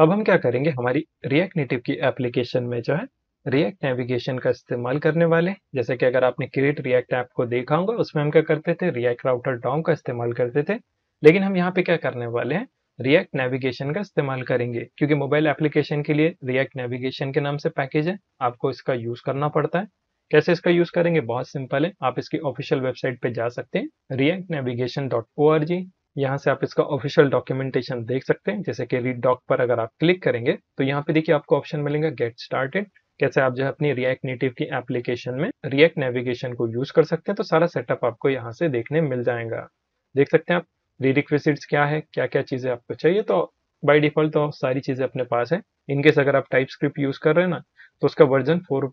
अब हम क्या करेंगे हमारी रिएक्ट नेटिव की एप्लीकेशन में जो है रिएक्ट नेविगेशन का इस्तेमाल करने वाले जैसे कि अगर आपने क्रिएट रिएक्ट ऐप को देखा होगा उसमें हम क्या करते थे रिएक्ट राउटर डॉम का इस्तेमाल करते थे लेकिन हम यहाँ पे क्या करने वाले हैं रिएक्ट नेविगेशन का इस्तेमाल करेंगे क्योंकि मोबाइल एप्लीकेशन के लिए रिएक्ट नेविगेशन के नाम से पैकेज है आपको इसका यूज करना पड़ता है कैसे इसका यूज करेंगे बहुत सिंपल है आप इसकी ऑफिशियल वेबसाइट पे जा सकते हैं React navigation dot O R G यहाँ से आप इसका ऑफिशियल डॉक्यूमेंटेशन देख सकते हैं जैसे कि रीड डॉक पर अगर आप क्लिक करेंगे तो यहाँ पे देखिए आपको ऑप्शन मिलेगा गेट स्टार्टेड कैसे आप जो है अपनी रिएक्ट नेटिव की एप्लीकेशन में रिएक्ट नेविगेशन को यूज कर सकते हैं तो सारा सेटअप आपको यहाँ से देखने मिल जाएगा देख सकते हैं आप री क्या है क्या क्या चीज़ें आपको चाहिए तो बाई डिफॉल्ट तो सारी चीज़ें अपने पास है इनकेस अगर आप टाइप स्क्रिप्ट यूज़ कर रहे हैं ना तो उसका वर्जन फोर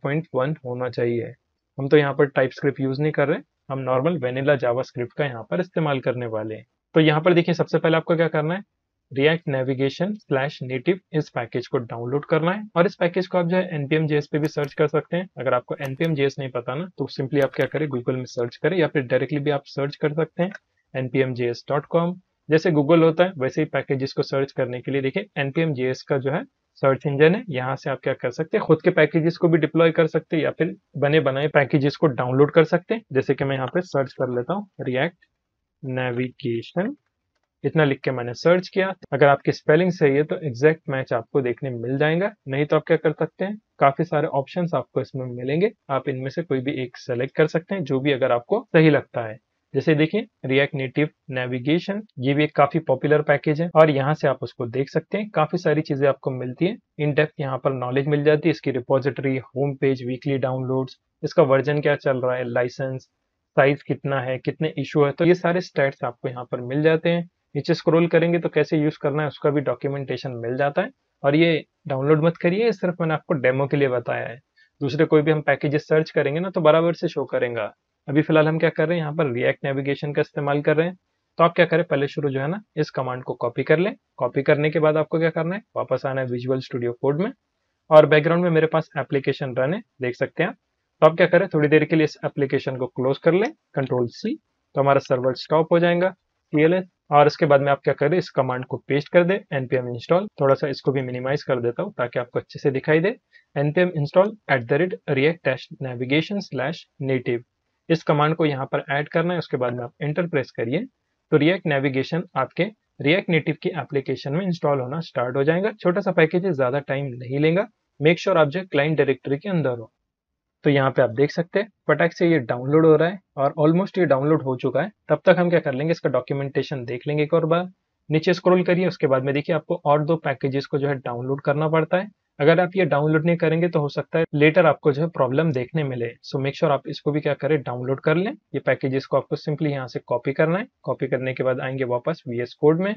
होना चाहिए हम तो यहाँ पर टाइप स्क्रिप्ट यूज़ नहीं कर रहे हम नॉर्मल वेनिला जावा स्क्रिप्ट का यहाँ पर इस्तेमाल करने वाले हैं तो यहाँ पर देखिए सबसे पहले आपको क्या करना है रिएक्ट नेविगेशन स्लैश नेटिव इस पैकेज को डाउनलोड करना है और इस पैकेज को आप जो है एनपीएम जेएस पे भी सर्च कर सकते हैं अगर आपको एनपीएम जेएस नहीं पता ना तो सिंपली आप क्या करें गूगल में सर्च करें या फिर डायरेक्टली भी आप सर्च कर सकते हैं एनपीएम जैसे गूगल होता है वैसे ही पैकेजेस को सर्च करने के लिए देखिए एनपीएम जेएस का जो है सर्च इंजन है यहाँ से आप क्या कर सकते हैं खुद के पैकेजेस को भी डिप्लॉय कर सकते हैं या फिर बने बनाए पैकेजेस को डाउनलोड कर सकते हैं जैसे कि मैं यहाँ पे सर्च कर लेता हूँ रिएक्ट नेविगेशन इतना लिख के मैंने सर्च किया अगर आपकी स्पेलिंग सही है तो एग्जैक्ट मैच आपको देखने मिल जाएगा नहीं तो आप क्या कर सकते हैं काफी सारे ऑप्शंस आपको इसमें मिलेंगे आप इनमें से कोई भी एक सेलेक्ट कर सकते हैं जो भी अगर आपको सही लगता है जैसे देखिए रिएक्ट नेटिव नेविगेशन ये भी एक काफी पॉपुलर पैकेज है और यहाँ से आप उसको देख सकते हैं काफी सारी चीजें आपको मिलती है इन डेप्थ यहाँ पर नॉलेज मिल जाती है इसकी repository home page weekly downloads इसका वर्जन क्या चल रहा है लाइसेंस साइज कितना है कितने इशू है तो ये सारे स्टेट्स आपको यहाँ पर मिल जाते हैं नीचे स्क्रॉल करेंगे तो कैसे यूज करना है उसका भी डॉक्यूमेंटेशन मिल जाता है और ये डाउनलोड मत करिए सिर्फ मैंने आपको डेमो के लिए बताया है दूसरे कोई भी हम पैकेजेस सर्च करेंगे ना तो बराबर से शो करेंगे अभी फिलहाल हम क्या कर रहे हैं यहाँ पर रिएक्ट नेविगेशन का इस्तेमाल कर रहे हैं तो आप क्या करें पहले शुरू जो है ना इस कमांड को कॉपी कर लें कॉपी करने के बाद आपको क्या करना है वापस आना है विजुअल स्टूडियो कोड में और बैकग्राउंड में मेरे पास एप्लीकेशन रन है देख सकते हैं तो आप क्या करें थोड़ी देर के लिए इस एप्लीकेशन को क्लोज कर लें कंट्रोल सी तो हमारा सर्वर स्टॉप हो जाएगा टीएलएस और इसके बाद में आप क्या करें इस कमांड को पेस्ट कर दे npm इंस्टॉल थोड़ा सा इसको भी मिनिमाइज कर देता हूँ ताकि आपको अच्छे से दिखाई दे npm install at the rate React navigation slash native इस कमांड को यहाँ पर ऐड करना है उसके बाद में आप इंटर प्रेस करिए तो रिएक्ट नेविगेशन आपके रिएक्ट नेटिव की एप्लीकेशन में इंस्टॉल होना स्टार्ट हो जाएगा छोटा सा पैकेज ज्यादा टाइम नहीं लेगा मेक श्योर आप जो क्लाइंट डायरेक्टरी के अंदर हो तो यहाँ पे आप देख सकते हैं पटक से ये डाउनलोड हो रहा है और ऑलमोस्ट ये डाउनलोड हो चुका है तब तक हम क्या कर लेंगे इसका डॉक्यूमेंटेशन देख लेंगे एक और बार नीचे स्क्रॉल करिए उसके बाद में देखिए आपको और दो पैकेजेस को जो है डाउनलोड करना पड़ता है अगर आप ये डाउनलोड नहीं करेंगे तो हो सकता है लेटर आपको जो है प्रॉब्लम देखने मिले सो मेक श्योर आप इसको भी क्या करें डाउनलोड कर लें ये पैकेजेस को आपको सिंपली यहाँ से कॉपी करना है कॉपी करने के बाद आएंगे वापस एस कोड में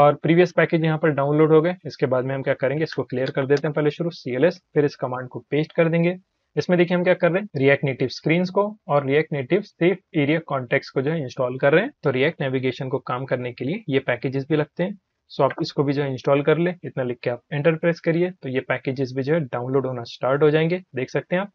और प्रीवियस पैकेज यहाँ पर डाउनलोड हो गए इसके बाद में हम क्या करेंगे इसको क्लियर कर देते हैं पहले शुरू सी फिर इस कमांड को पेस्ट कर देंगे इसमें देखिए हम क्या कर रहे हैं रिएक्ट नेटिव स्क्रीन को और React Native safe area context को जो है इंस्टॉल कर रहे हैं तो रिएक्ट नेविगेशन को काम करने के लिए ये पैकेजेस भी लगते हैं सो आप इसको भी जो इंस्टॉल कर ले इतना लिख के आप एंटर प्रेस करिए तो ये पैकेजेस भी जो है डाउनलोड होना स्टार्ट हो जाएंगे देख सकते हैं आप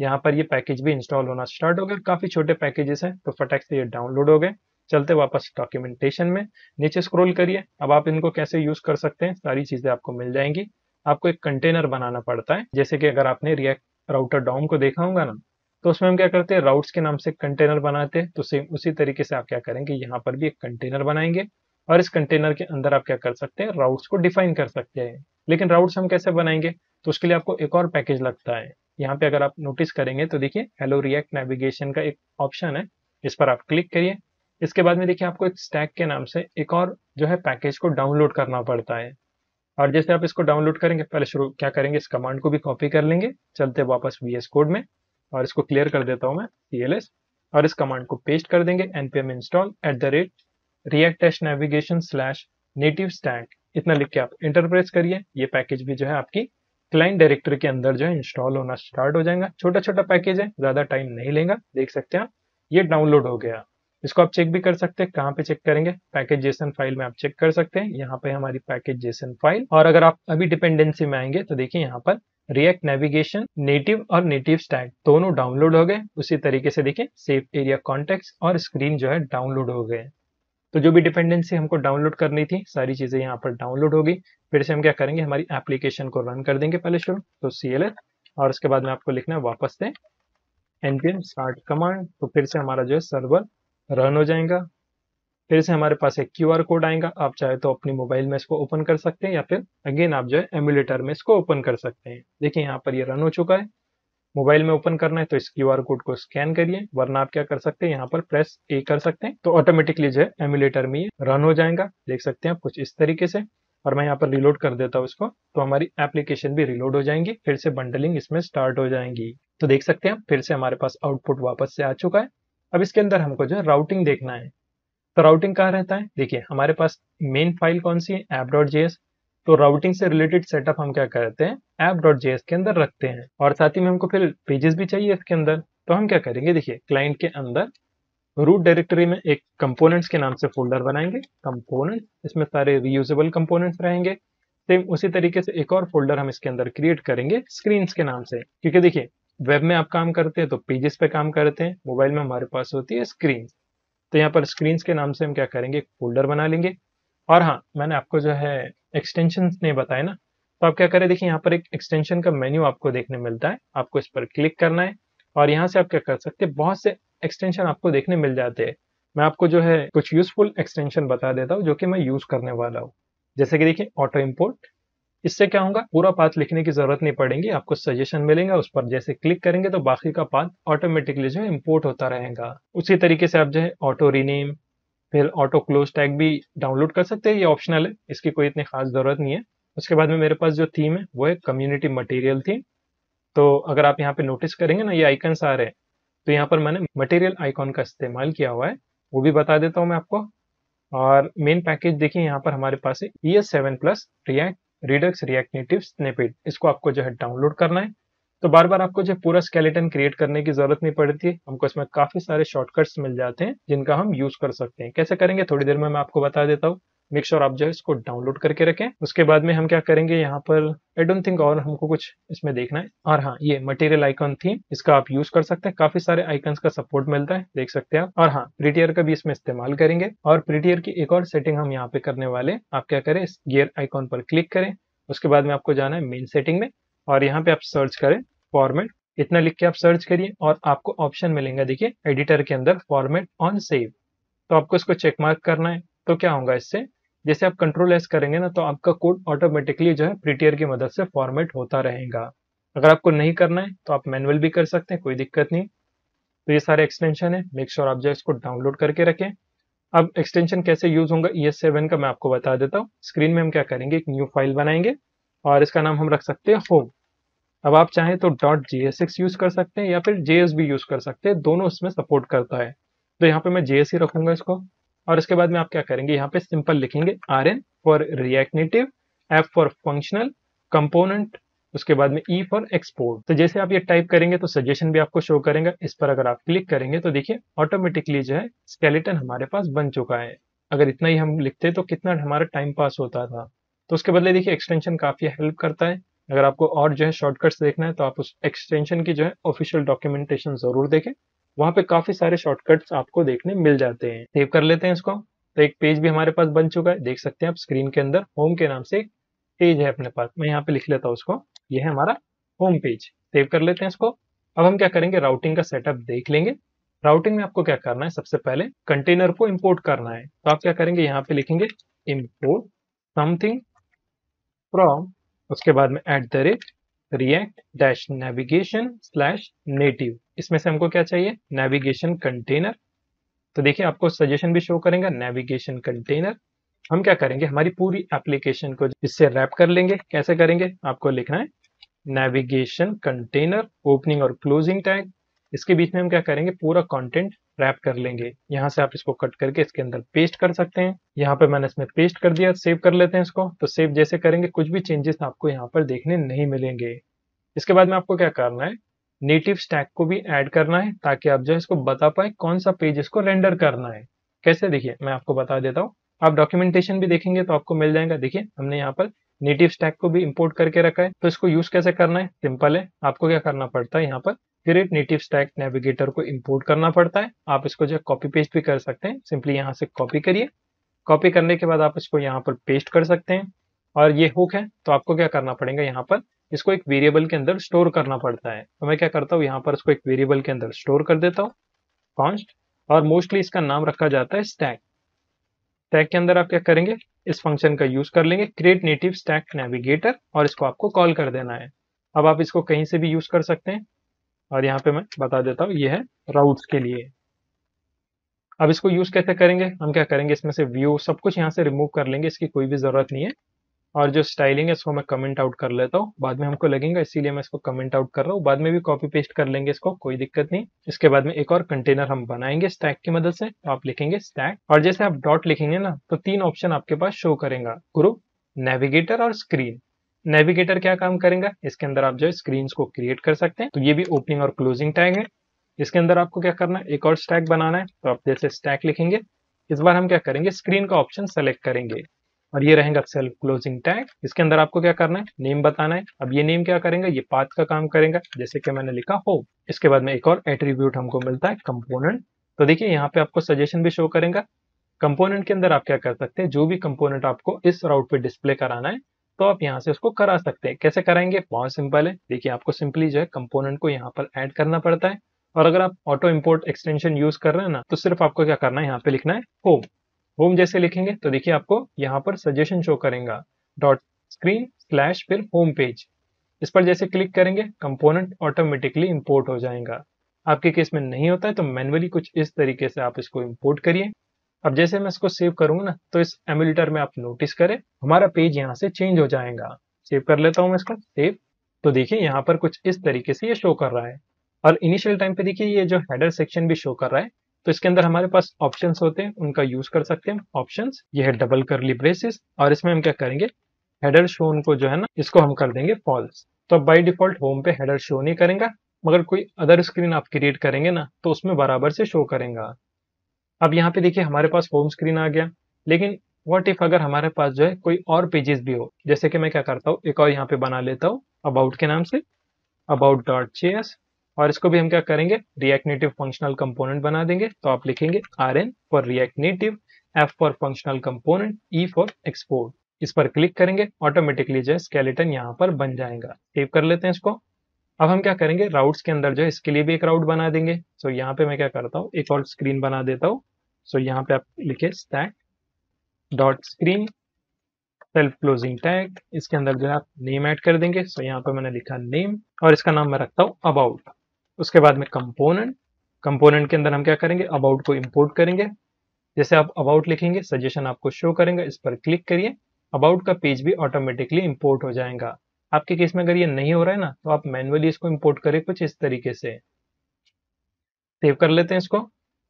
यहाँ पर ये पैकेज भी इंस्टॉल होना स्टार्ट हो गया काफी छोटे पैकेजेस हैं तो फटाक से ये डाउनलोड हो गए चलते वापस डॉक्यूमेंटेशन में नीचे स्क्रॉल करिए अब आप इनको कैसे यूज कर सकते हैं सारी चीजें आपको मिल जाएंगी आपको एक कंटेनर बनाना पड़ता है जैसे कि अगर आपने रिएक्ट राउटर डॉम को देखा होगा ना तो उसमें हम क्या करते हैं राउट्स के नाम से कंटेनर बनाते हैं तो सेम उसी तरीके से आप क्या करेंगे यहाँ पर भी एक कंटेनर बनाएंगे और इस कंटेनर के अंदर आप क्या कर सकते हैं राउट्स को डिफाइन कर सकते हैं लेकिन राउट्स हम कैसे बनाएंगे तो उसके लिए आपको एक और पैकेज लगता है यहाँ पे अगर आप नोटिस करेंगे तो देखिए हेलो रिएक्ट नेविगेशन का एक ऑप्शन है इस पर आप क्लिक करिए इसके बाद में देखिए आपको एक स्टैक के नाम से एक और जो है पैकेज को डाउनलोड करना पड़ता है और जैसे आप इसको डाउनलोड करेंगे पहले शुरू क्या करेंगे इस कमांड को भी कॉपी कर लेंगे चलते वापस वी कोड में और इसको क्लियर कर देता हूँ मैं सी और इस कमांड को पेस्ट कर देंगे npm install at the rate React test navigation slash native stack इतना लिख के आप इंटरप्रेस करिए ये पैकेज भी जो है आपकी क्लाइंट डायरेक्टरी के अंदर जो है इंस्टॉल होना स्टार्ट हो जाएगा छोटा छोटा पैकेज है ज्यादा टाइम नहीं लेगा देख सकते हैं ये डाउनलोड हो गया इसको आप चेक भी कर सकते हैं कहाँ पे चेक करेंगे पैकेज जेसन फाइल में आप चेक कर सकते हैं यहाँ पे हमारी पैकेज जेसन फाइल और अगर आप अभी डिपेंडेंसी में आएंगे तो देखिए यहाँ पर रिएक्ट नेविगेशन नेटिव और नेटिव स्टैक दोनों डाउनलोड हो गए उसी तरीके से देखें सेफ एरिया कॉन्टेक्ट और स्क्रीन जो है डाउनलोड हो गए तो जो भी डिपेंडेंसी हमको डाउनलोड करनी थी सारी चीजें यहाँ पर डाउनलोड होगी फिर से हम क्या करेंगे हमारी एप्लीकेशन को रन कर देंगे पहले शुरू तो सी और उसके बाद में आपको लिखना है वापस से npm स्टार्ट कमांड तो फिर से हमारा जो है सर्वर रन हो जाएगा फिर से हमारे पास एक क्यू कोड आएगा आप चाहे तो अपनी मोबाइल में इसको ओपन कर सकते हैं या फिर अगेन आप जो है एम्यूलेटर में इसको ओपन कर सकते हैं देखिए यहाँ पर ये रन हो चुका है मोबाइल में ओपन करना है तो इस क्यू कोड को स्कैन करिए वरना आप क्या कर सकते हैं यहाँ पर प्रेस ए कर सकते हैं तो ऑटोमेटिकली जो है एमुलेटर में ये रन हो जाएगा देख सकते हैं कुछ इस तरीके से और मैं यहाँ पर रिलोड कर देता हूँ इसको तो हमारी एप्लीकेशन भी रिलोड हो जाएंगी फिर से बंडलिंग इसमें स्टार्ट हो जाएंगी तो देख सकते हैं फिर से हमारे पास आउटपुट वापस से आ चुका है अब इसके अंदर हमको जो राउटिंग देखना है तो राउटिंग कहाँ रहता है देखिए हमारे पास मेन फाइल कौन सी है ऐप डॉट तो राउटिंग से रिलेटेड सेटअप हम क्या करते हैं ऐप डॉट के अंदर रखते हैं और साथ ही में हमको फिर पेजेस भी चाहिए इसके अंदर तो हम क्या करेंगे देखिए क्लाइंट के अंदर रूट डायरेक्टरी में एक कंपोनेंट्स के नाम से फोल्डर बनाएंगे कंपोनेंट इसमें सारे रीयूजेबल कंपोनेंट्स रहेंगे सेम उसी तरीके से एक और फोल्डर हम इसके अंदर क्रिएट करेंगे स्क्रीन के नाम से क्योंकि देखिए वेब में आप काम करते हैं तो पेजेस पे काम करते हैं मोबाइल में हमारे पास होती है स्क्रीन तो यहाँ पर स्क्रीन के नाम से हम क्या करेंगे फोल्डर बना लेंगे और हाँ मैंने आपको जो है एक्सटेंशन ने बताया ना तो आप क्या करें देखिए यहाँ पर एक एक्सटेंशन का मेन्यू आपको देखने मिलता है आपको इस पर क्लिक करना है और यहाँ से आप क्या कर सकते हैं बहुत से एक्सटेंशन आपको देखने मिल जाते हैं मैं आपको जो है कुछ यूजफुल एक्सटेंशन बता देता हूँ जो कि मैं यूज करने वाला हूँ जैसे कि देखिए ऑटो इम्पोर्ट इससे क्या होगा पूरा पाथ लिखने की जरूरत नहीं पड़ेगी आपको सजेशन मिलेगा उस पर जैसे क्लिक करेंगे तो बाकी का पाथ ऑटोमेटिकली जो है इम्पोर्ट होता रहेगा उसी तरीके से आप जो है ऑटो रीनेम फिर ऑटो क्लोज टैग भी डाउनलोड कर सकते हैं ये ऑप्शनल है इसकी कोई इतनी खास जरूरत नहीं है उसके बाद में मेरे पास जो थीम है वो है कम्युनिटी मटेरियल थीम तो अगर आप यहाँ पे नोटिस करेंगे ना ये आइकन्स आ रहे हैं तो यहाँ पर मैंने मटेरियल आइकॉन का इस्तेमाल किया हुआ है वो भी बता देता हूँ मैं आपको और मेन पैकेज देखिए यहाँ पर हमारे पास है E S seven plus React Redux React Native snippet इसको आपको जो है डाउनलोड करना है तो बार बार आपको जो पूरा स्केलेटन क्रिएट करने की जरूरत नहीं पड़ती हमको इसमें काफी सारे शॉर्टकट्स मिल जाते हैं जिनका हम यूज कर सकते हैं कैसे करेंगे थोड़ी देर में मैं आपको बता देता हूँ मेक श्योर sure आप जो है इसको डाउनलोड करके रखें उसके बाद में हम क्या करेंगे यहाँ पर आई डोंट थिंक और हमको कुछ इसमें देखना है और हाँ ये मटेरियल आइकॉन थी इसका आप यूज कर सकते हैं काफी सारे आइकन्स का सपोर्ट मिलता है देख सकते हैं आप और हाँ प्रीटियर का भी इसमें इस्तेमाल करेंगे और प्रीटियर की एक और सेटिंग हम यहाँ पे करने वाले आप क्या करें इस गियर आइकॉन पर क्लिक करें उसके बाद में आपको जाना है मेन सेटिंग में और यहाँ पे आप सर्च करें फॉर्मेट इतना लिख के आप सर्च करिए और आपको ऑप्शन मिलेगा देखिए एडिटर के अंदर फॉर्मेट ऑन सेव तो आपको इसको चेक मार्क करना है तो क्या होगा इससे जैसे आप कंट्रोल एस करेंगे ना तो आपका कोड ऑटोमेटिकली जो है प्रीटियर की मदद से फॉर्मेट होता रहेगा अगर आपको नहीं करना है तो आप मैनुअल भी कर सकते हैं कोई दिक्कत नहीं तो ये सारे एक्सटेंशन है मेक श्योर आप जो इसको डाउनलोड करके रखें अब एक्सटेंशन कैसे यूज होगा ई एस सेवन का मैं आपको बता देता हूँ स्क्रीन में हम क्या करेंगे एक न्यू फाइल बनाएंगे और इसका नाम हम रख सकते हैं होम अब आप चाहें तो डॉट जी यूज कर सकते हैं या फिर जे यूज कर सकते हैं दोनों इसमें सपोर्ट करता है तो यहाँ पे मैं जे एस रखूंगा इसको और उसके बाद में आप क्या करेंगे यहाँ पे सिंपल लिखेंगे R N for reactive F for functional component उसके बाद में ई फॉर एक्सपोर्ट तो जैसे आप ये टाइप करेंगे तो सजेशन भी आपको शो करेगा इस पर अगर आप क्लिक करेंगे तो देखिए ऑटोमेटिकली जो है स्केलेटन हमारे पास बन चुका है अगर इतना ही हम लिखते तो कितना हमारा टाइम पास होता था तो उसके बदले देखिए एक्सटेंशन काफ़ी हेल्प करता है अगर आपको और जो है शॉर्टकट्स देखना है तो आप उस एक्सटेंशन की जो है ऑफिशियल डॉक्यूमेंटेशन ज़रूर देखें वहां पे काफी सारे शॉर्टकट्स आपको देखने मिल जाते हैं सेव कर लेते हैं इसको तो एक पेज भी हमारे पास बन चुका है देख सकते हैं आप स्क्रीन के अंदर होम के नाम से एक पेज है अपने पास मैं यहाँ पे लिख लेता हूँ उसको ये है हमारा होम पेज सेव कर लेते हैं इसको अब हम क्या करेंगे राउटिंग का सेटअप देख लेंगे राउटिंग में आपको क्या करना है सबसे पहले कंटेनर को इम्पोर्ट करना है तो आप क्या करेंगे यहाँ पे लिखेंगे इम्पोर्ट समथिंग फ्रॉम उसके बाद में at the rate React dash navigation slash native इसमें से हमको क्या चाहिए नेविगेशन कंटेनर तो देखिए आपको सजेशन भी शो करेगा नेविगेशन कंटेनर हम क्या करेंगे हमारी पूरी एप्लीकेशन को इससे रैप कर लेंगे कैसे करेंगे आपको लिखना है नेविगेशन कंटेनर ओपनिंग और क्लोजिंग टैग इसके बीच में हम क्या करेंगे पूरा कंटेंट रैप कर लेंगे यहाँ से आप इसको कट करके इसके अंदर पेस्ट कर सकते हैं यहाँ पे मैंने इसमें पेस्ट कर दिया सेव कर लेते हैं इसको तो सेव जैसे करेंगे कुछ भी चेंजेस आपको यहाँ पर देखने नहीं मिलेंगे इसके बाद में आपको क्या करना है नेटिव स्टैक को भी ऐड करना है ताकि आप जो है इसको बता पाए कौन सा पेज इसको रेंडर करना है कैसे देखिए मैं आपको बता देता हूँ आप डॉक्यूमेंटेशन भी देखेंगे तो आपको मिल जाएगा देखिए हमने यहाँ पर नेटिव स्टैक को भी इंपोर्ट करके रखा है तो इसको यूज कैसे करना है सिंपल है आपको क्या करना पड़ता है यहाँ पर एक नेटिव स्टैक नेविगेटर को इंपोर्ट करना पड़ता है आप इसको जो कॉपी पेस्ट भी कर सकते हैं सिंपली यहाँ से कॉपी करिए कॉपी करने के बाद आप इसको यहाँ पर पेस्ट कर सकते हैं और ये हुक है तो आपको क्या करना पड़ेगा यहाँ पर इसको एक वेरिएबल के अंदर स्टोर करना पड़ता है तो मैं क्या करता हूँ यहाँ पर इसको एक वेरिएबल के अंदर स्टोर कर देता हूँ कॉन्स्ट और मोस्टली इसका नाम रखा जाता है स्टैक स्टैक के अंदर आप क्या करेंगे इस फंक्शन का यूज कर लेंगे क्रिएट नेटिव स्टैक नेविगेटर और इसको आपको कॉल कर देना है अब आप इसको कहीं से भी यूज कर सकते हैं और यहाँ पे मैं बता देता हूँ ये है राउट्स के लिए अब इसको यूज़ कैसे करेंगे हम क्या करेंगे इसमें से व्यू सब कुछ यहाँ से रिमूव कर लेंगे इसकी कोई भी ज़रूरत नहीं है और जो स्टाइलिंग है इसको मैं कमेंट आउट कर लेता हूँ बाद में हमको लगेगा इसीलिए मैं इसको कमेंट आउट कर रहा हूँ बाद में भी कॉपी पेस्ट कर लेंगे इसको कोई दिक्कत नहीं इसके बाद में एक और कंटेनर हम बनाएंगे स्टैक की मदद से तो आप लिखेंगे स्टैक और जैसे आप डॉट लिखेंगे ना तो तीन ऑप्शन आपके पास शो करेंगे ग्रुप नेविगेटर और स्क्रीन नेविगेटर क्या काम करेगा इसके अंदर आप जो है स्क्रीन को क्रिएट कर सकते हैं तो ये भी ओपनिंग और क्लोजिंग टैग है इसके अंदर आपको क्या करना है एक और स्टैक बनाना है तो आप जैसे स्टैक लिखेंगे इस बार हम क्या करेंगे स्क्रीन का ऑप्शन सेलेक्ट करेंगे और ये रहेगा सेल्फ क्लोजिंग टैग इसके अंदर आपको क्या करना है नेम बताना है अब ये नेम क्या करेंगे ये पाथ का काम करेगा जैसे कि मैंने लिखा हो इसके बाद में एक और एट्रीब्यूट हमको मिलता है कंपोनेंट तो देखिए यहाँ पे आपको सजेशन भी शो करेगा कंपोनेंट के अंदर आप क्या कर सकते हैं जो भी कंपोनेंट आपको इस राउट पे डिस्प्ले कराना है तो आप यहाँ से उसको करा सकते हैं कैसे कराएंगे बहुत सिंपल है देखिए आपको सिंपली जो है कंपोनेंट को यहाँ पर ऐड करना पड़ता है और अगर आप ऑटो इम्पोर्ट एक्सटेंशन यूज कर रहे हैं ना तो सिर्फ आपको क्या करना है यहाँ पे लिखना है होम होम जैसे लिखेंगे तो देखिए आपको यहाँ पर सजेशन शो करेगा डॉट स्क्रीन स्लैश फिर होम पेज इस पर जैसे क्लिक करेंगे कंपोनेंट ऑटोमेटिकली इंपोर्ट हो जाएगा आपके केस में नहीं होता है तो मैनुअली कुछ इस तरीके से आप इसको इम्पोर्ट करिए अब जैसे मैं इसको सेव करूंगा ना तो इस एमुलेटर में आप नोटिस करें हमारा पेज यहाँ से चेंज हो जाएगा सेव कर लेता हूँ मैं इसको सेव तो देखिए यहाँ पर कुछ इस तरीके से ये शो कर रहा है और इनिशियल टाइम पे देखिए ये जो हेडर सेक्शन भी शो कर रहा है तो इसके अंदर हमारे पास ऑप्शन होते हैं उनका यूज कर सकते हैं ऑप्शन ये है डबल करली ब्रेसिस और इसमें हम क्या करेंगे हेडर शोन को जो है ना इसको हम कर देंगे फॉल्स तो अब बाई डिफॉल्ट होम पे हेडर शो नहीं करेगा मगर कोई अदर स्क्रीन आप क्रिएट करेंगे ना तो उसमें बराबर से शो करेगा अब यहाँ पे देखिए हमारे पास होम स्क्रीन आ गया लेकिन वॉट इफ अगर हमारे पास जो है कोई और पेजेस भी हो जैसे कि मैं क्या करता हूँ एक और यहाँ पे बना लेता हूँ अबाउट के नाम से अबाउट डॉट जे और इसको भी हम क्या करेंगे रिएक्ट नेटिव फंक्शनल कंपोनेंट बना देंगे तो आप लिखेंगे R N for React Native F for functional component E for export इस पर क्लिक करेंगे ऑटोमेटिकली जो है स्केलेटन यहाँ पर बन जाएगा सेव कर लेते हैं इसको अब हम क्या करेंगे राउट्स के अंदर जो है इसके लिए भी एक राउट बना देंगे सो so, यहाँ पे मैं क्या करता हूँ एक और स्क्रीन बना देता हूँ सो so, यहाँ पे आप लिखे stack dot screen self closing tag इसके अंदर जो है आप नेम ऐड कर देंगे सो so, यहाँ पे मैंने लिखा नेम और इसका नाम मैं रखता हूँ अबाउट उसके बाद में कंपोनेंट कंपोनेंट के अंदर हम क्या करेंगे अबाउट को इम्पोर्ट करेंगे जैसे आप अबाउट लिखेंगे सजेशन आपको शो करेंगे इस पर क्लिक करिए अबाउट का पेज भी ऑटोमेटिकली इम्पोर्ट हो जाएगा आपके केस में अगर ये नहीं हो रहा है ना तो आप मैनुअली इसको इम्पोर्ट करें कुछ इस तरीके से सेव कर लेते हैं इसको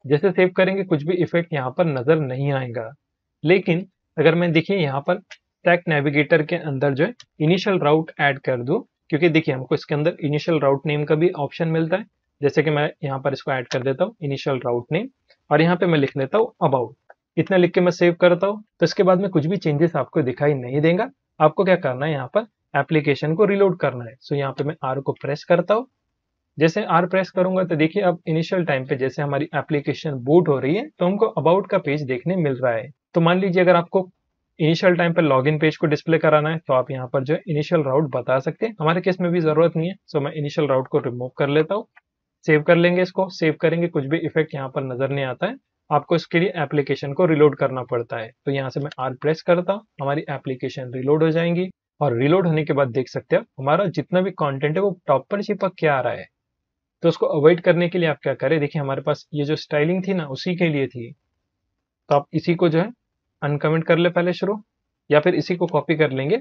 जैसे सेव करेंगे कुछ भी इफेक्ट यहाँ पर नजर नहीं आएगा लेकिन अगर मैं देखिए यहाँ पर टैक नेविगेटर के अंदर जो है इनिशियल राउट ऐड कर दू क्योंकि देखिए हमको इसके अंदर इनिशियल राउट नेम का भी ऑप्शन मिलता है जैसे कि मैं यहाँ पर इसको ऐड कर देता हूँ इनिशियल राउट नेम और यहाँ पे मैं लिख लेता हूँ अबाउट इतना लिख के मैं सेव करता हूँ तो इसके बाद में कुछ भी चेंजेस आपको दिखाई नहीं देगा आपको क्या करना है यहाँ पर एप्लीकेशन को रिलोड करना है सो यहाँ पे मैं आर को प्रेस करता हूँ जैसे आर प्रेस करूंगा तो देखिए अब इनिशियल टाइम पे जैसे हमारी एप्लीकेशन बूट हो रही है तो हमको अबाउट का पेज देखने मिल रहा है तो मान लीजिए अगर आपको इनिशियल टाइम पर लॉगिन पेज को डिस्प्ले कराना है तो आप यहाँ पर जो है इनिशियल राउट बता सकते हैं हमारे केस में भी जरूरत नहीं है सो मैं इनिशियल राउट को रिमूव कर लेता हूँ सेव कर लेंगे इसको सेव करेंगे कुछ भी इफेक्ट यहाँ पर नजर नहीं आता है आपको इसके लिए एप्लीकेशन को रिलोड करना पड़ता है तो यहाँ से मैं आर प्रेस करता हूँ हमारी एप्लीकेशन रिलोड हो जाएंगी और रिलोड होने के बाद देख सकते हो हमारा जितना भी कंटेंट है वो पर चिपक के आ रहा है तो उसको अवॉइड करने के लिए आप क्या करें देखिए हमारे पास ये जो स्टाइलिंग थी ना उसी के लिए थी तो आप इसी को जो है अनकमेंट कर ले पहले शुरू या फिर इसी को कॉपी कर लेंगे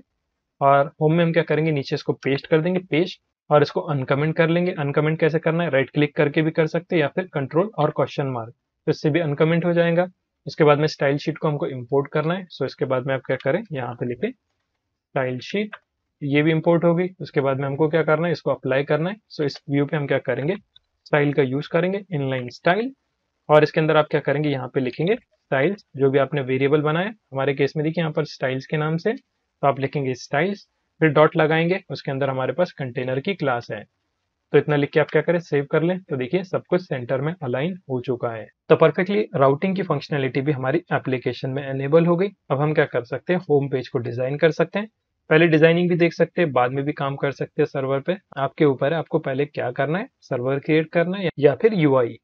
और होम में हम क्या करेंगे नीचे इसको पेस्ट कर देंगे पेस्ट और इसको अनकमेंट कर लेंगे अनकमेंट कैसे करना है राइट क्लिक करके भी कर सकते हैं या फिर कंट्रोल और क्वेश्चन मार्क तो इससे भी अनकमेंट हो जाएगा उसके बाद में स्टाइल शीट को हमको इम्पोर्ट करना है सो इसके बाद में आप क्या करें यहाँ पे लिखें स्टाइल शीट ये भी इंपोर्ट होगी उसके बाद में हमको क्या करना है इसको अप्लाई करना है सो इस व्यू पे हम क्या करेंगे स्टाइल का यूज करेंगे इनलाइन स्टाइल और इसके अंदर आप क्या करेंगे यहाँ पे लिखेंगे स्टाइल्स जो भी आपने वेरिएबल बनाया हमारे केस में देखिए यहाँ पर स्टाइल्स के नाम से तो आप लिखेंगे स्टाइल्स फिर डॉट लगाएंगे उसके अंदर हमारे पास कंटेनर की क्लास है तो इतना लिख के आप क्या करें सेव कर लें तो देखिए सब कुछ सेंटर में अलाइन हो चुका है तो परफेक्टली राउटिंग की फंक्शनैलिटी भी हमारी एप्लीकेशन में एनेबल हो गई अब हम क्या कर सकते हैं होम पेज को डिजाइन कर सकते हैं पहले डिजाइनिंग भी देख सकते हैं बाद में भी काम कर सकते हैं सर्वर पे आपके ऊपर है आपको पहले क्या करना है सर्वर क्रिएट करना है या फिर यूआई